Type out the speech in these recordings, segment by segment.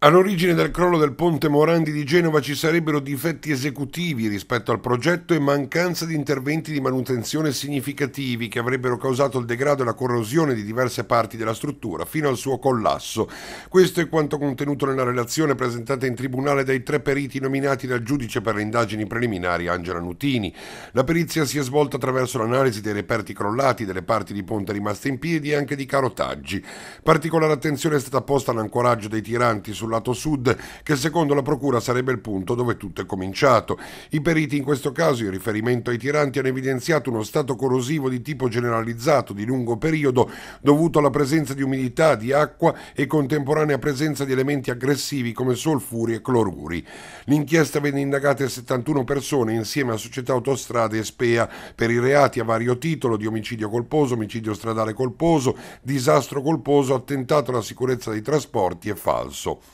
All'origine del crollo del ponte Morandi di Genova ci sarebbero difetti esecutivi rispetto al progetto e mancanza di interventi di manutenzione significativi che avrebbero causato il degrado e la corrosione di diverse parti della struttura fino al suo collasso. Questo è quanto contenuto nella relazione presentata in tribunale dai tre periti nominati dal giudice per le indagini preliminari Angela Nutini. La perizia si è svolta attraverso l'analisi dei reperti crollati, delle parti di ponte rimaste in piedi e anche di carotaggi. Particolare attenzione è stata posta all'ancoraggio dei tiranti sul sul lato sud, che secondo la procura sarebbe il punto dove tutto è cominciato. I periti in questo caso, in riferimento ai tiranti, hanno evidenziato uno stato corrosivo di tipo generalizzato di lungo periodo, dovuto alla presenza di umidità, di acqua e contemporanea presenza di elementi aggressivi come solfuri e cloruri. L'inchiesta venne indagata a 71 persone insieme a società autostrade e SPEA per i reati a vario titolo di omicidio colposo, omicidio stradale colposo, disastro colposo, attentato alla sicurezza dei trasporti e falso.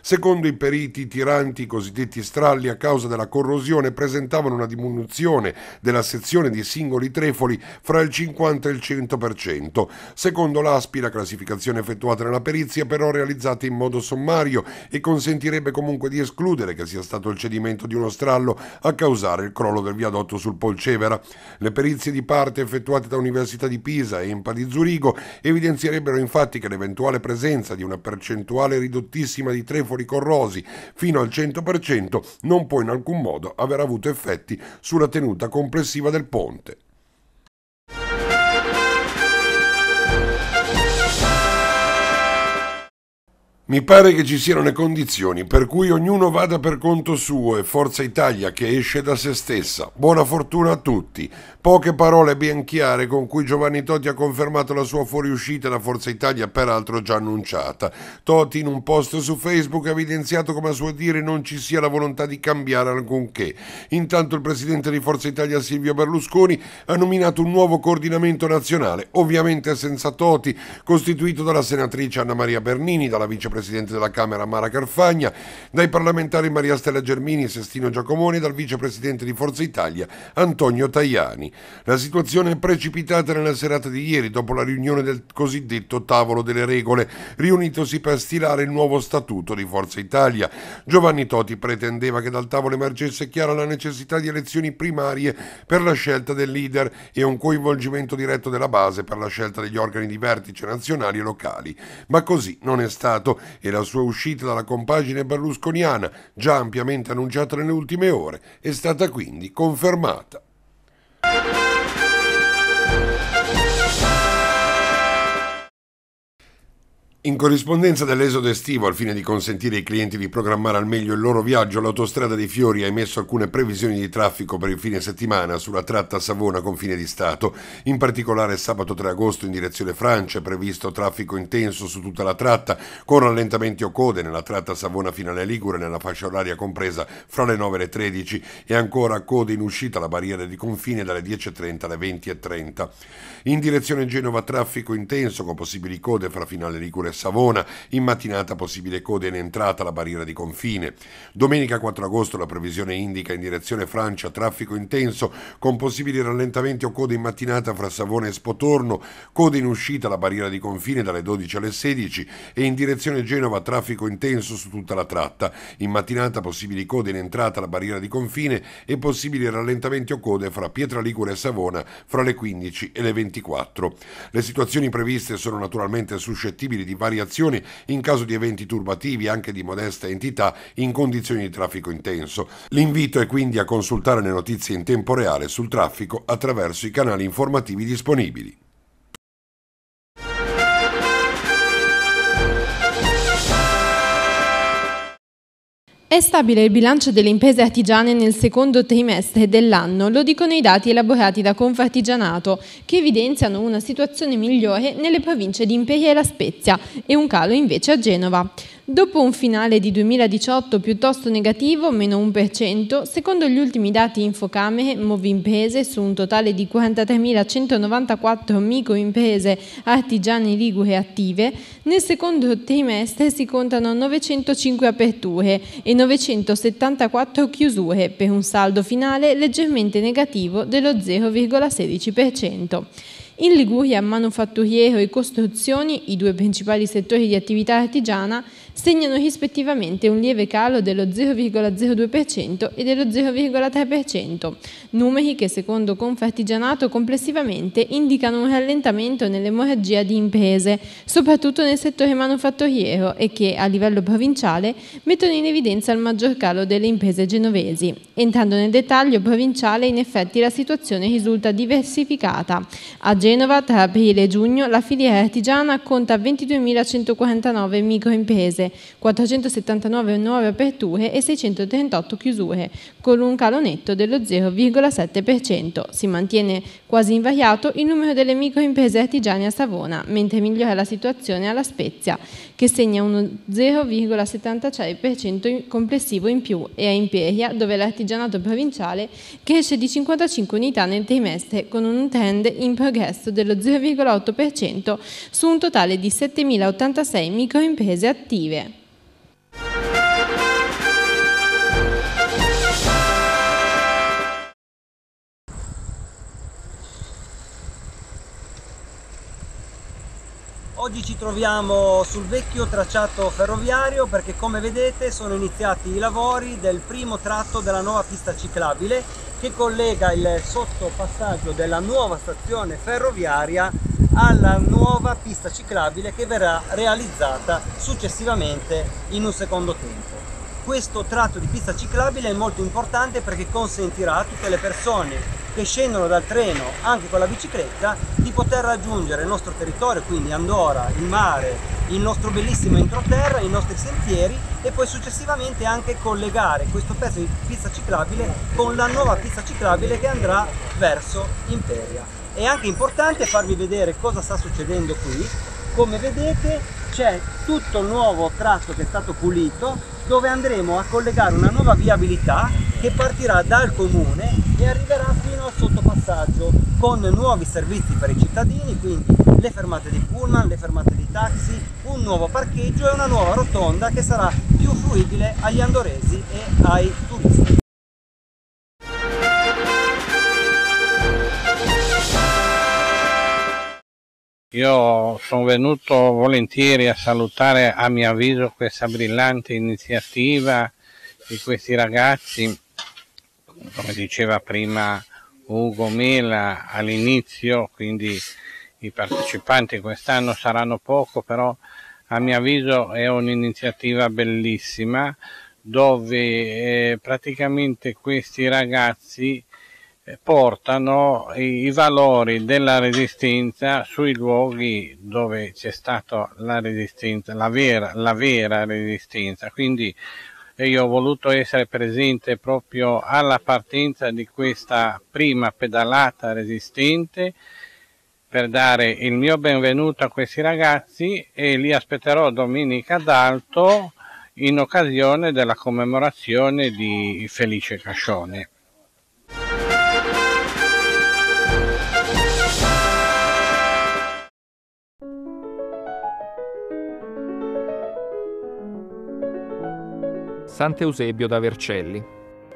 Secondo i periti, i tiranti, i cosiddetti stralli, a causa della corrosione presentavano una diminuzione della sezione di singoli trefoli fra il 50 e il 100%. Secondo l'ASPI, la classificazione effettuata nella perizia però realizzata in modo sommario e consentirebbe comunque di escludere che sia stato il cedimento di uno strallo a causare il crollo del viadotto sul Polcevera. Le perizie di parte effettuate da Università di Pisa e IMPA di Zurigo evidenzierebbero infatti che l'eventuale presenza di una percentuale ridottissima di trefoli fosfori corrosi fino al 100% non può in alcun modo aver avuto effetti sulla tenuta complessiva del ponte. Mi pare che ci siano le condizioni per cui ognuno vada per conto suo e Forza Italia che esce da se stessa. Buona fortuna a tutti. Poche parole ben chiare con cui Giovanni Totti ha confermato la sua fuoriuscita da Forza Italia, peraltro già annunciata. Totti in un post su Facebook ha evidenziato come a suo dire non ci sia la volontà di cambiare alcunché. Intanto il presidente di Forza Italia Silvio Berlusconi ha nominato un nuovo coordinamento nazionale, ovviamente senza Totti, costituito dalla senatrice Anna Maria Bernini, dalla vicepresidente presidente della Camera Mara Carfagna, dai parlamentari Maria Stella Germini e Sestino Giacomoni e dal vicepresidente di Forza Italia Antonio Tajani. La situazione è precipitata nella serata di ieri dopo la riunione del cosiddetto Tavolo delle Regole, riunitosi per stilare il nuovo statuto di Forza Italia. Giovanni Toti pretendeva che dal tavolo emergesse chiara la necessità di elezioni primarie per la scelta del leader e un coinvolgimento diretto della base per la scelta degli organi di vertice nazionali e locali. Ma così non è stato e la sua uscita dalla compagine berlusconiana, già ampiamente annunciata nelle ultime ore, è stata quindi confermata. In corrispondenza dell'esodo estivo, al fine di consentire ai clienti di programmare al meglio il loro viaggio, l'autostrada dei Fiori ha emesso alcune previsioni di traffico per il fine settimana sulla tratta Savona-Confine di Stato. In particolare sabato 3 agosto in direzione Francia è previsto traffico intenso su tutta la tratta, con rallentamenti o code nella tratta Savona finale Ligure nella fascia oraria compresa fra le 9 e le 13 e ancora code in uscita alla barriera di confine dalle 10.30 alle 20.30. In direzione Genova traffico intenso con possibili code fra finale Ligure e Savona, in mattinata possibile code in entrata alla barriera di confine. Domenica 4 agosto la previsione indica in direzione Francia traffico intenso con possibili rallentamenti o code in mattinata fra Savona e Spotorno, code in uscita alla barriera di confine dalle 12 alle 16 e in direzione Genova traffico intenso su tutta la tratta. In mattinata possibili code in entrata alla barriera di confine e possibili rallentamenti o code fra Pietra Ligure e Savona fra le 15 e le 24. Le situazioni previste sono naturalmente suscettibili di variazioni in caso di eventi turbativi anche di modesta entità in condizioni di traffico intenso. L'invito è quindi a consultare le notizie in tempo reale sul traffico attraverso i canali informativi disponibili. È stabile il bilancio delle imprese artigiane nel secondo trimestre dell'anno, lo dicono i dati elaborati da Confartigianato, che evidenziano una situazione migliore nelle province di Imperia e La Spezia e un calo invece a Genova. Dopo un finale di 2018 piuttosto negativo, meno 1%, secondo gli ultimi dati Infocamere, Movimprese, su un totale di 43.194 microimprese artigiane ligure attive, nel secondo trimestre si contano 905 aperture e 974 chiusure, per un saldo finale leggermente negativo dello 0,16%. In Liguria, manufatturiero e costruzioni, i due principali settori di attività artigiana, segnano rispettivamente un lieve calo dello 0,02% e dello 0,3%, numeri che secondo Confartigianato complessivamente indicano un rallentamento nell'emorragia di imprese, soprattutto nel settore manufatturiero e che a livello provinciale mettono in evidenza il maggior calo delle imprese genovesi. Entrando nel dettaglio provinciale, in effetti la situazione risulta diversificata. A Genova, tra aprile e giugno, la filiera artigiana conta 22.149 microimprese, 479 nuove aperture e 638 chiusure, con un calo netto dello 0,7%. Si mantiene quasi invariato il numero delle microimprese artigiane a Savona, mentre migliora la situazione alla Spezia, che segna uno 0,76% complessivo in più, e a Imperia, dove l'artigianato provinciale cresce di 55 unità nel trimestre, con un trend in progresso dello 0,8% su un totale di 7.086 microimprese attive. Oggi ci troviamo sul vecchio tracciato ferroviario perché come vedete sono iniziati i lavori del primo tratto della nuova pista ciclabile che collega il sottopassaggio della nuova stazione ferroviaria alla nuova pista ciclabile che verrà realizzata successivamente in un secondo tempo. Questo tratto di pista ciclabile è molto importante perché consentirà a tutte le persone che scendono dal treno anche con la bicicletta di poter raggiungere il nostro territorio, quindi Andorra, il mare, il nostro bellissimo entroterra, i nostri sentieri e poi successivamente anche collegare questo pezzo di pista ciclabile con la nuova pista ciclabile che andrà verso Imperia. È anche importante farvi vedere cosa sta succedendo qui, come vedete c'è tutto il nuovo tratto che è stato pulito dove andremo a collegare una nuova viabilità che partirà dal comune e arriverà fino al sottopassaggio con nuovi servizi per i cittadini, quindi le fermate di pullman, le fermate di taxi, un nuovo parcheggio e una nuova rotonda che sarà più fruibile agli andoresi e ai turisti. Io sono venuto volentieri a salutare a mio avviso questa brillante iniziativa di questi ragazzi come diceva prima Ugo Mela all'inizio, quindi i partecipanti quest'anno saranno poco, però a mio avviso è un'iniziativa bellissima dove eh, praticamente questi ragazzi eh, portano i, i, valori della resistenza sui luoghi dove c'è stata la resistenza, la vera, la vera resistenza. Quindi e io ho voluto essere presente proprio alla partenza di questa prima pedalata resistente per dare il mio benvenuto a questi ragazzi e li aspetterò domenica d'alto in occasione della commemorazione di Felice Cascione. Sant'Eusebio da Vercelli.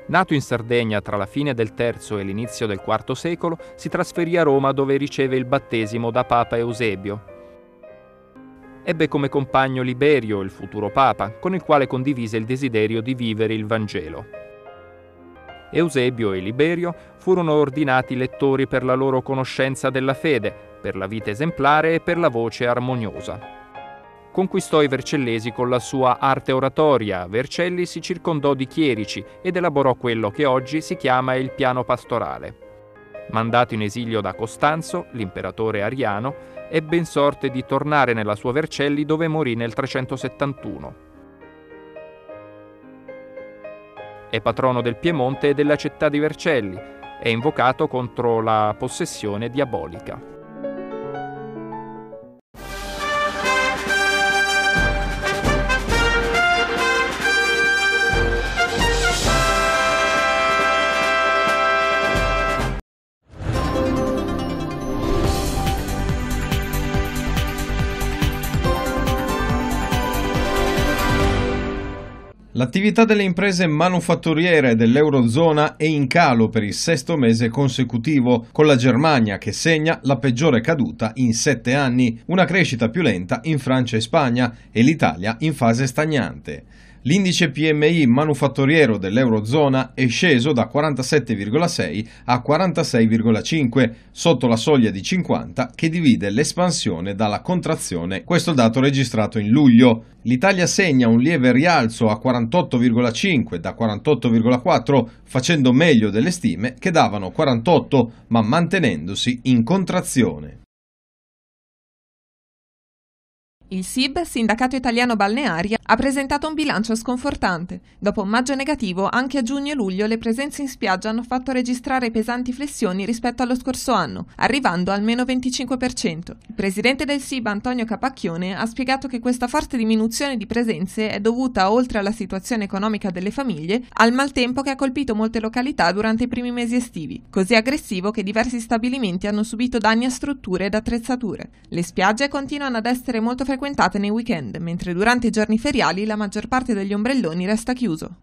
Nato in Sardegna tra la fine del III e l'inizio del IV secolo, si trasferì a Roma dove riceve il battesimo da Papa Eusebio. Ebbe come compagno Liberio, il futuro Papa, con il quale condivise il desiderio di vivere il Vangelo. Eusebio e Liberio furono ordinati lettori per la loro conoscenza della fede, per la vita esemplare e per la voce armoniosa. Conquistò i vercellesi con la sua arte oratoria, Vercelli si circondò di chierici ed elaborò quello che oggi si chiama il piano pastorale. Mandato in esilio da Costanzo, l'imperatore ariano, ebbe in sorte di tornare nella sua Vercelli dove morì nel 371. È patrono del Piemonte e della città di Vercelli, è invocato contro la possessione diabolica. L'attività delle imprese manufatturiere dell'Eurozona è in calo per il sesto mese consecutivo, con la Germania che segna la peggiore caduta in sette anni, una crescita più lenta in Francia e Spagna e l'Italia in fase stagnante. L'indice PMI manufatturiero dell'Eurozona è sceso da 47,6 a 46,5, sotto la soglia di 50 che divide l'espansione dalla contrazione, questo dato registrato in luglio. L'Italia segna un lieve rialzo a 48,5 da 48,4, facendo meglio delle stime che davano 48, ma mantenendosi in contrazione. Il SIB, Sindacato Italiano Balneari, ha presentato un bilancio sconfortante. Dopo un maggio negativo, anche a giugno e luglio le presenze in spiaggia hanno fatto registrare pesanti flessioni rispetto allo scorso anno, arrivando al meno 25%. Il presidente del SIB, Antonio Capacchione, ha spiegato che questa forte diminuzione di presenze è dovuta, oltre alla situazione economica delle famiglie, al maltempo che ha colpito molte località durante i primi mesi estivi, così aggressivo che diversi stabilimenti hanno subito danni a strutture ed attrezzature. Le spiagge continuano ad essere molto frequentate frequentate nei weekend, mentre durante i giorni feriali la maggior parte degli ombrelloni resta chiuso.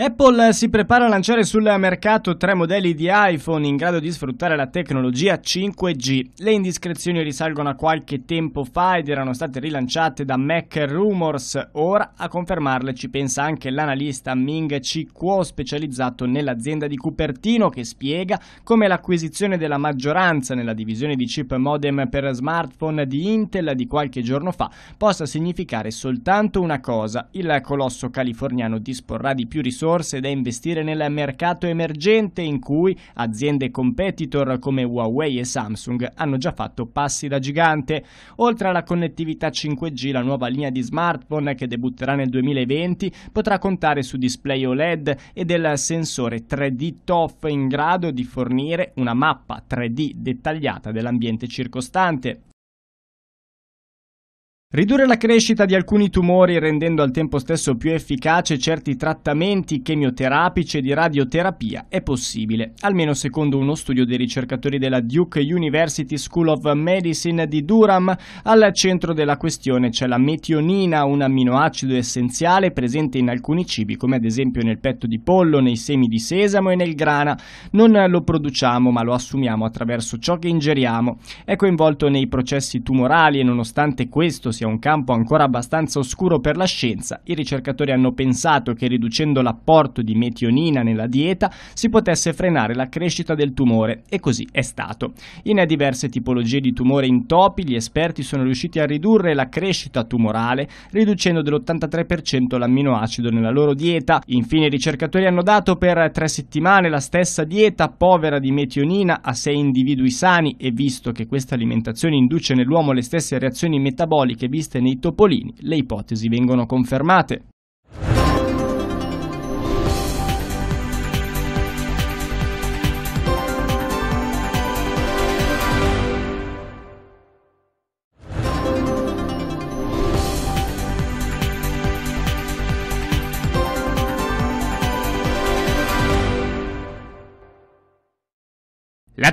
Apple eh, si prepara a lanciare sul mercato tre modelli di iPhone in grado di sfruttare la tecnologia 5G. Le indiscrezioni risalgono a qualche tempo fa ed erano state rilanciate da Mac Rumors. Ora a confermarle ci pensa anche l'analista Ming Chi Kuo specializzato nell'azienda di Cupertino che spiega come l'acquisizione della maggioranza nella divisione di chip modem per smartphone di Intel di qualche giorno fa possa significare soltanto una cosa. Il colosso californiano disporrà di più risorse risorse da investire nel mercato emergente in cui aziende competitor come Huawei e Samsung hanno già fatto passi da gigante. Oltre alla connettività 5G, la nuova linea di smartphone che debutterà nel 2020 potrà contare su display OLED e del sensore 3D TOF in grado di fornire una mappa 3D dettagliata dell'ambiente circostante. Ridurre la crescita di alcuni tumori rendendo al tempo stesso più efficace certi trattamenti chemioterapici e di radioterapia è possibile, almeno secondo uno studio dei ricercatori della Duke University School of Medicine di Durham. Al centro della questione c'è la metionina, un amminoacido essenziale presente in alcuni cibi come ad esempio nel petto di pollo, nei semi di sesamo e nel grana. Non lo produciamo ma lo assumiamo attraverso ciò che ingeriamo. È coinvolto nei processi tumorali e nonostante questo sia un campo ancora abbastanza oscuro per la scienza, i ricercatori hanno pensato che riducendo l'apporto di metionina nella dieta si potesse frenare la crescita del tumore e così è stato. In diverse tipologie di tumore in topi gli esperti sono riusciti a ridurre la crescita tumorale riducendo dell'83% l'amminoacido nella loro dieta. Infine i ricercatori hanno dato per tre settimane la stessa dieta povera di metionina a sei individui sani e visto che questa alimentazione induce nell'uomo le stesse reazioni metaboliche viste nei topolini, le ipotesi vengono confermate.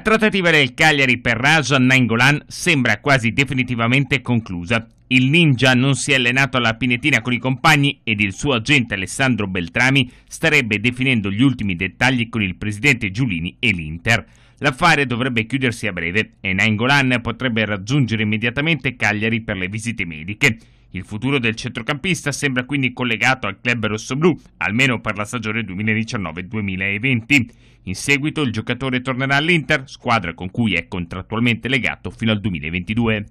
trattativa del Cagliari per Rajan Nainggolan sembra quasi definitivamente conclusa. Il ninja non si è allenato alla pinetina con i compagni ed il suo agente Alessandro Beltrami starebbe definendo gli ultimi dettagli con il presidente Giulini e l'Inter. L'affare dovrebbe chiudersi a breve e Nainggolan potrebbe raggiungere immediatamente Cagliari per le visite mediche. Il futuro del centrocampista sembra quindi collegato al club rossoblù, almeno per la stagione 2019-2020. In seguito il giocatore tornerà all'Inter, squadra con cui è contrattualmente legato fino al 2022.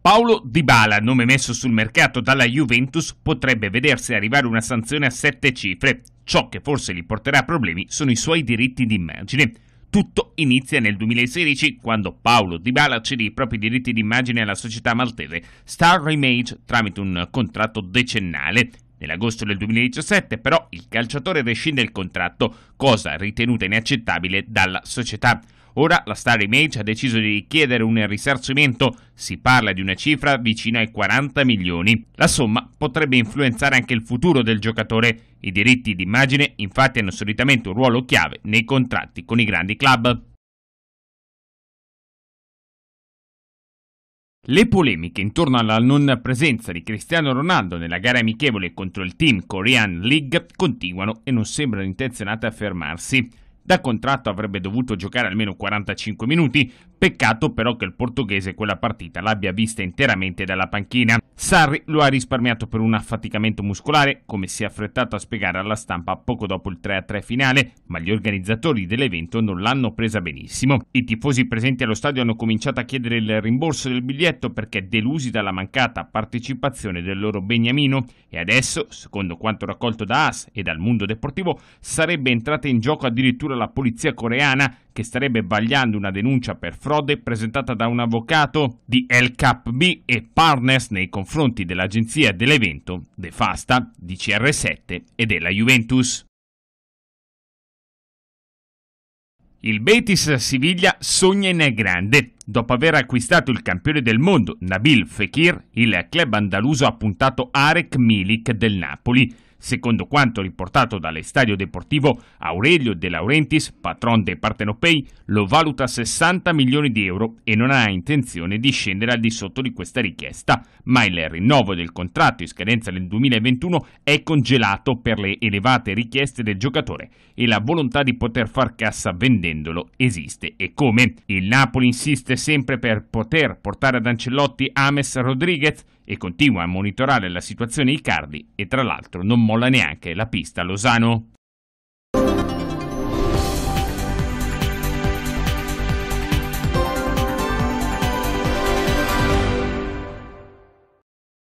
Paolo Dybala, nome messo sul mercato dalla Juventus, potrebbe vedersi arrivare una sanzione a sette cifre. Ciò che forse gli porterà problemi sono i suoi diritti d'immagine. Tutto inizia nel 2016 quando Paolo Dybala cede i propri diritti d'immagine alla società maltese Star Image tramite un contratto decennale. Nell'agosto del 2017 però il calciatore rescinde il contratto, cosa ritenuta inaccettabile dalla società. Ora la Star Image ha deciso di richiedere un risarcimento, si parla di una cifra vicina ai 40 milioni. La somma potrebbe influenzare anche il futuro del giocatore. I diritti d'immagine infatti hanno solitamente un ruolo chiave nei contratti con i grandi club. Le polemiche intorno alla non presenza di Cristiano Ronaldo nella gara amichevole contro il team Korean League continuano e non sembrano intenzionate a fermarsi. Da contratto avrebbe dovuto giocare almeno 45 minuti, peccato però che il portoghese quella partita l'abbia vista interamente dalla panchina. Sarri lo ha risparmiato per un affaticamento muscolare, come si è affrettato a spiegare alla stampa poco dopo il 3-3 finale, ma gli organizzatori dell'evento non l'hanno presa benissimo. I tifosi presenti allo stadio hanno cominciato a chiedere il rimborso del biglietto perché delusi dalla mancata partecipazione del loro beniamino e adesso, secondo quanto raccolto da AS e dal mondo deportivo, sarebbe entrata in gioco addirittura la polizia coreana che starebbe vagliando una denuncia per frode presentata da un avvocato di LKB e Partners nei confronti dell'agenzia dell'evento De Fasta, di CR7 e della Juventus. Il Betis Siviglia sogna in grande. Dopo aver acquistato il campione del mondo Nabil Fekir, il club andaluso ha puntato Arek Milik del Napoli Secondo quanto riportato dall'estadio deportivo, Aurelio De Laurentiis, patron dei partenopei, lo valuta 60 milioni di euro e non ha intenzione di scendere al di sotto di questa richiesta, ma il rinnovo del contratto in scadenza nel 2021 è congelato per le elevate richieste del giocatore e la volontà di poter far cassa vendendolo esiste. E come? Il Napoli insiste sempre per poter portare ad Ancelotti Ames Rodriguez, e continua a monitorare la situazione Icardi e tra l'altro non molla neanche la pista Losano.